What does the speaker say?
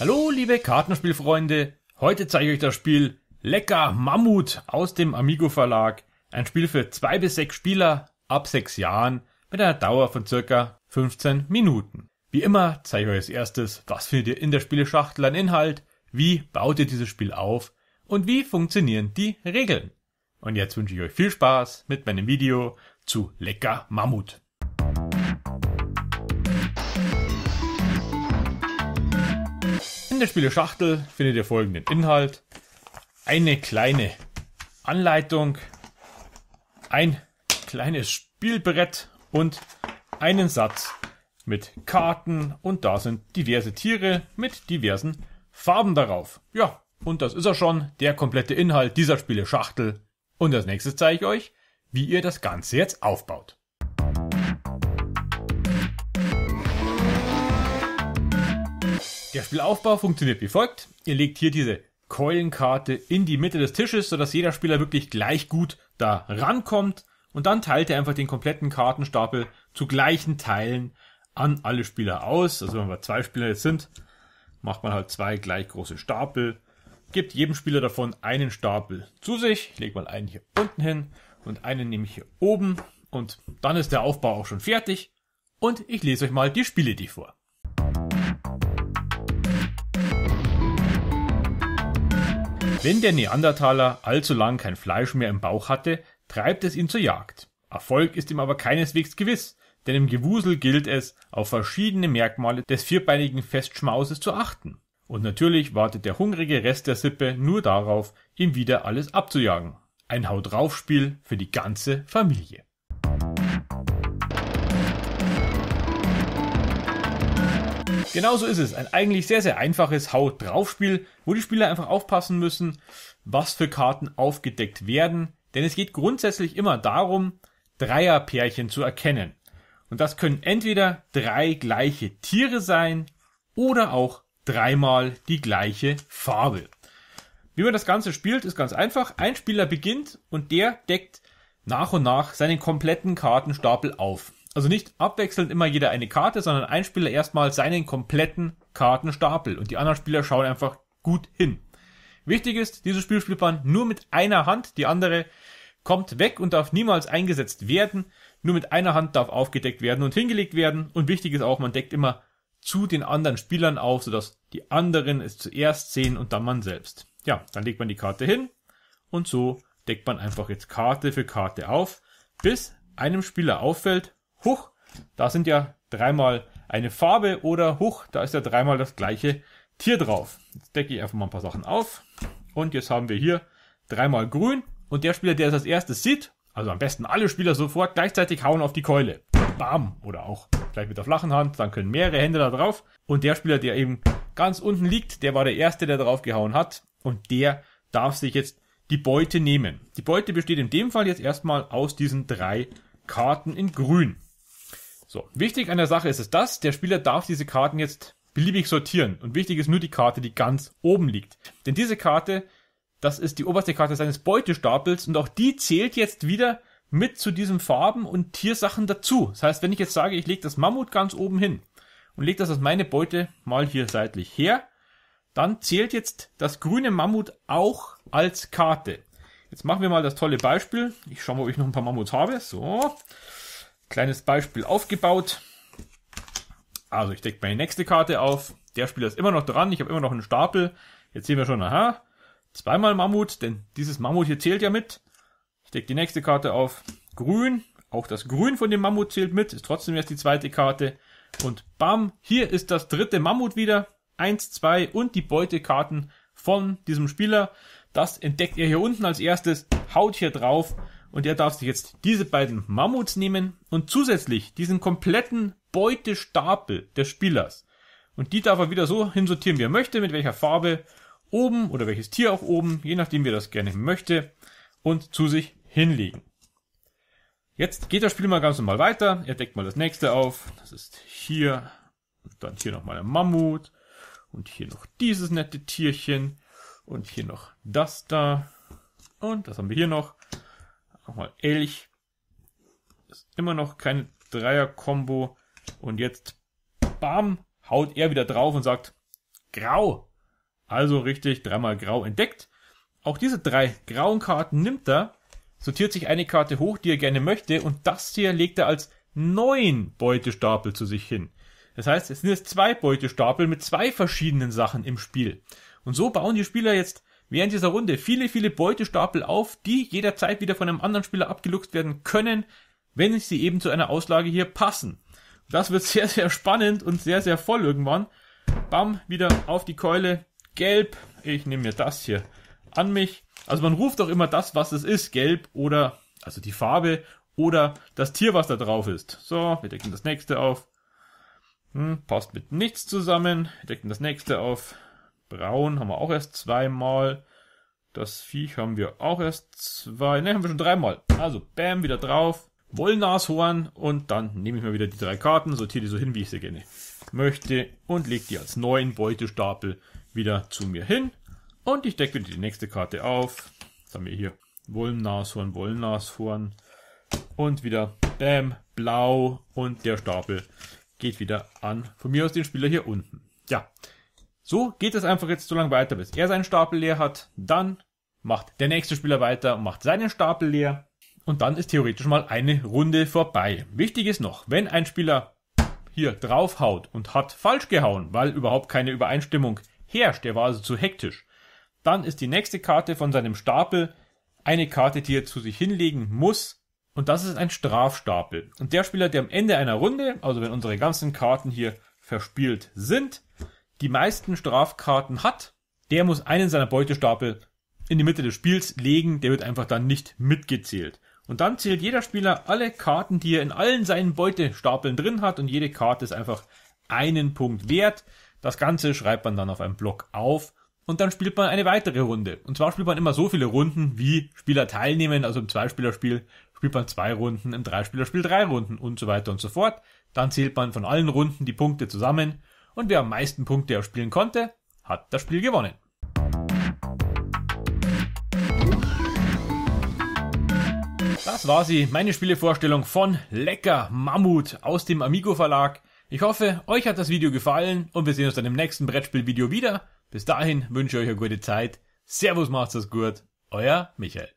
Hallo liebe Kartenspielfreunde, heute zeige ich euch das Spiel Lecker Mammut aus dem Amigo Verlag. Ein Spiel für zwei bis sechs Spieler ab sechs Jahren mit einer Dauer von circa 15 Minuten. Wie immer zeige ich euch als erstes, was findet ihr in der Spieleschachtel an Inhalt, wie baut ihr dieses Spiel auf und wie funktionieren die Regeln. Und jetzt wünsche ich euch viel Spaß mit meinem Video zu Lecker Mammut. In der Spieleschachtel findet ihr folgenden Inhalt. Eine kleine Anleitung, ein kleines Spielbrett und einen Satz mit Karten und da sind diverse Tiere mit diversen Farben darauf. Ja, und das ist er schon, der komplette Inhalt dieser Spiele Schachtel. Und als nächstes zeige ich euch, wie ihr das Ganze jetzt aufbaut. Der Spielaufbau funktioniert wie folgt. Ihr legt hier diese Keulenkarte in die Mitte des Tisches, sodass jeder Spieler wirklich gleich gut da rankommt. Und dann teilt er einfach den kompletten Kartenstapel zu gleichen Teilen an alle Spieler aus. Also wenn wir zwei Spieler jetzt sind, macht man halt zwei gleich große Stapel Gebt jedem Spieler davon einen Stapel zu sich. Ich lege mal einen hier unten hin und einen nehme ich hier oben. Und dann ist der Aufbau auch schon fertig. Und ich lese euch mal die Spiele, die vor. Wenn der Neandertaler allzu lang kein Fleisch mehr im Bauch hatte, treibt es ihn zur Jagd. Erfolg ist ihm aber keineswegs gewiss, denn im Gewusel gilt es, auf verschiedene Merkmale des vierbeinigen Festschmauses zu achten. Und natürlich wartet der hungrige Rest der Sippe nur darauf, ihm wieder alles abzujagen. Ein haut rauf Spiel für die ganze Familie. Genauso ist es. Ein eigentlich sehr, sehr einfaches haut drauf Spiel, wo die Spieler einfach aufpassen müssen, was für Karten aufgedeckt werden. Denn es geht grundsätzlich immer darum, Dreierpärchen zu erkennen. Und das können entweder drei gleiche Tiere sein oder auch dreimal die gleiche Farbe. Wie man das Ganze spielt, ist ganz einfach. Ein Spieler beginnt und der deckt nach und nach seinen kompletten Kartenstapel auf. Also nicht abwechselnd immer jeder eine Karte, sondern ein Spieler erstmal seinen kompletten Kartenstapel und die anderen Spieler schauen einfach gut hin. Wichtig ist, dieses Spiel spielt man nur mit einer Hand, die andere kommt weg und darf niemals eingesetzt werden. Nur mit einer Hand darf aufgedeckt werden und hingelegt werden. Und wichtig ist auch, man deckt immer zu den anderen Spielern auf, sodass die anderen es zuerst sehen und dann man selbst. Ja, dann legt man die Karte hin und so deckt man einfach jetzt Karte für Karte auf, bis einem Spieler auffällt, huch, da sind ja dreimal eine Farbe oder huch, da ist ja dreimal das gleiche Tier drauf. Jetzt decke ich einfach mal ein paar Sachen auf und jetzt haben wir hier dreimal grün und der Spieler, der es als erstes sieht, also am besten alle Spieler sofort gleichzeitig hauen auf die Keule bam, oder auch gleich mit der flachen Hand, dann können mehrere Hände da drauf. Und der Spieler, der eben ganz unten liegt, der war der Erste, der drauf gehauen hat. Und der darf sich jetzt die Beute nehmen. Die Beute besteht in dem Fall jetzt erstmal aus diesen drei Karten in grün. So, wichtig an der Sache ist es das, der Spieler darf diese Karten jetzt beliebig sortieren. Und wichtig ist nur die Karte, die ganz oben liegt. Denn diese Karte, das ist die oberste Karte seines Beutestapels und auch die zählt jetzt wieder mit zu diesen Farben und Tiersachen dazu. Das heißt, wenn ich jetzt sage, ich lege das Mammut ganz oben hin und lege das als meine Beute mal hier seitlich her, dann zählt jetzt das grüne Mammut auch als Karte. Jetzt machen wir mal das tolle Beispiel. Ich schaue mal, ob ich noch ein paar Mammuts habe. So, kleines Beispiel aufgebaut. Also ich decke meine nächste Karte auf. Der Spieler ist immer noch dran. Ich habe immer noch einen Stapel. Jetzt sehen wir schon, aha, zweimal Mammut, denn dieses Mammut hier zählt ja mit. Deckt die nächste Karte auf. Grün. Auch das Grün von dem Mammut zählt mit. Ist trotzdem erst die zweite Karte. Und bam, hier ist das dritte Mammut wieder. Eins, zwei und die Beutekarten von diesem Spieler. Das entdeckt ihr hier unten als erstes, haut hier drauf und er darf sich jetzt diese beiden Mammuts nehmen und zusätzlich diesen kompletten Beutestapel des Spielers. Und die darf er wieder so hinsortieren, wie er möchte, mit welcher Farbe oben oder welches Tier auch oben, je nachdem, wie er das gerne möchte, und zu sich hinlegen. Jetzt geht das Spiel mal ganz normal weiter. Er deckt mal das nächste auf. Das ist hier. Und dann hier nochmal ein Mammut. Und hier noch dieses nette Tierchen. Und hier noch das da. Und das haben wir hier noch. Nochmal Elch. Ist immer noch kein Dreier-Kombo. Und jetzt, bam, haut er wieder drauf und sagt, grau. Also richtig, dreimal grau entdeckt. Auch diese drei grauen Karten nimmt er sortiert sich eine Karte hoch, die er gerne möchte, und das hier legt er als neun Beutestapel zu sich hin. Das heißt, es sind jetzt zwei Beutestapel mit zwei verschiedenen Sachen im Spiel. Und so bauen die Spieler jetzt während dieser Runde viele, viele Beutestapel auf, die jederzeit wieder von einem anderen Spieler abgeluchst werden können, wenn sie eben zu einer Auslage hier passen. das wird sehr, sehr spannend und sehr, sehr voll irgendwann. Bam, wieder auf die Keule. Gelb. Ich nehme mir das hier an mich. Also man ruft doch immer das, was es ist, gelb oder, also die Farbe oder das Tier, was da drauf ist. So, wir decken das nächste auf. Hm, passt mit nichts zusammen. Wir decken das nächste auf. Braun haben wir auch erst zweimal. Das Viech haben wir auch erst zwei, ne, haben wir schon dreimal. Also, bam, wieder drauf. Wollnashorn und dann nehme ich mal wieder die drei Karten, sortiere die so hin, wie ich sie gerne möchte und lege die als neuen Beutestapel wieder zu mir hin. Und ich decke die nächste Karte auf. Was haben wir hier? Wollennashorn, Wollennashorn. Und wieder, Bäm, blau. Und der Stapel geht wieder an, von mir aus den Spieler hier unten. Ja, so geht es einfach jetzt so lange weiter, bis er seinen Stapel leer hat. Dann macht der nächste Spieler weiter und macht seinen Stapel leer. Und dann ist theoretisch mal eine Runde vorbei. Wichtig ist noch, wenn ein Spieler hier draufhaut und hat falsch gehauen, weil überhaupt keine Übereinstimmung herrscht, der war also zu hektisch, dann ist die nächste Karte von seinem Stapel eine Karte, die er zu sich hinlegen muss. Und das ist ein Strafstapel. Und der Spieler, der am Ende einer Runde, also wenn unsere ganzen Karten hier verspielt sind, die meisten Strafkarten hat, der muss einen seiner Beutestapel in die Mitte des Spiels legen. Der wird einfach dann nicht mitgezählt. Und dann zählt jeder Spieler alle Karten, die er in allen seinen Beutestapeln drin hat. Und jede Karte ist einfach einen Punkt wert. Das Ganze schreibt man dann auf einem Block auf und dann spielt man eine weitere Runde. Und zwar spielt man immer so viele Runden, wie Spieler teilnehmen. Also im Zweispielerspiel spielt man zwei Runden, im Dreispielerspiel drei Runden und so weiter und so fort. Dann zählt man von allen Runden die Punkte zusammen und wer am meisten Punkte erspielen konnte, hat das Spiel gewonnen. Das war sie, meine Spielevorstellung von Lecker Mammut aus dem Amigo Verlag. Ich hoffe, euch hat das Video gefallen und wir sehen uns dann im nächsten Brettspielvideo wieder. Bis dahin wünsche ich euch eine gute Zeit. Servus, macht's es gut. Euer Michael.